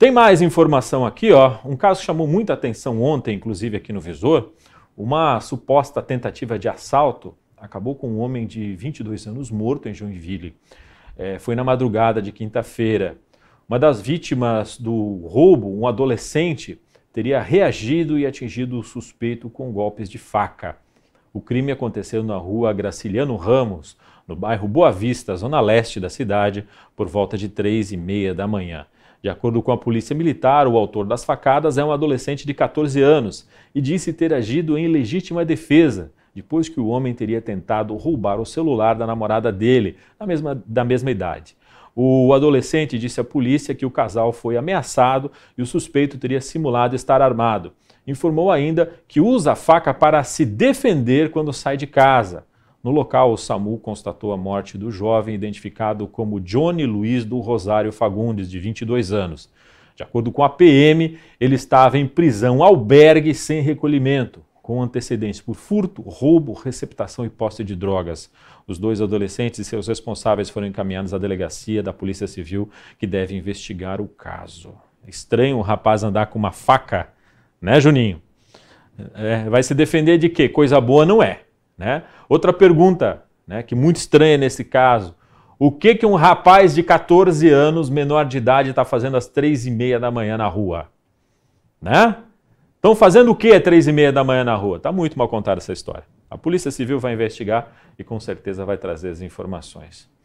Tem mais informação aqui, ó. Um caso chamou muita atenção ontem, inclusive aqui no Visor. Uma suposta tentativa de assalto acabou com um homem de 22 anos morto em Joinville. É, foi na madrugada de quinta-feira. Uma das vítimas do roubo, um adolescente, teria reagido e atingido o suspeito com golpes de faca. O crime aconteceu na rua Graciliano Ramos, no bairro Boa Vista, zona leste da cidade, por volta de três e meia da manhã. De acordo com a polícia militar, o autor das facadas é um adolescente de 14 anos e disse ter agido em legítima defesa, depois que o homem teria tentado roubar o celular da namorada dele, da mesma, da mesma idade. O adolescente disse à polícia que o casal foi ameaçado e o suspeito teria simulado estar armado. Informou ainda que usa a faca para se defender quando sai de casa. No local, o SAMU constatou a morte do jovem identificado como Johnny Luiz do Rosário Fagundes, de 22 anos. De acordo com a PM, ele estava em prisão albergue sem recolhimento, com antecedentes por furto, roubo, receptação e posse de drogas. Os dois adolescentes e seus responsáveis foram encaminhados à delegacia da Polícia Civil, que deve investigar o caso. É estranho o rapaz andar com uma faca, né, Juninho? É, vai se defender de quê? Coisa boa não é. Né? Outra pergunta, né, que muito estranha nesse caso. O que, que um rapaz de 14 anos, menor de idade, está fazendo às 3 e meia da manhã na rua? Né? Estão fazendo o que às 3 e meia da manhã na rua? Está muito mal contada essa história. A Polícia Civil vai investigar e com certeza vai trazer as informações.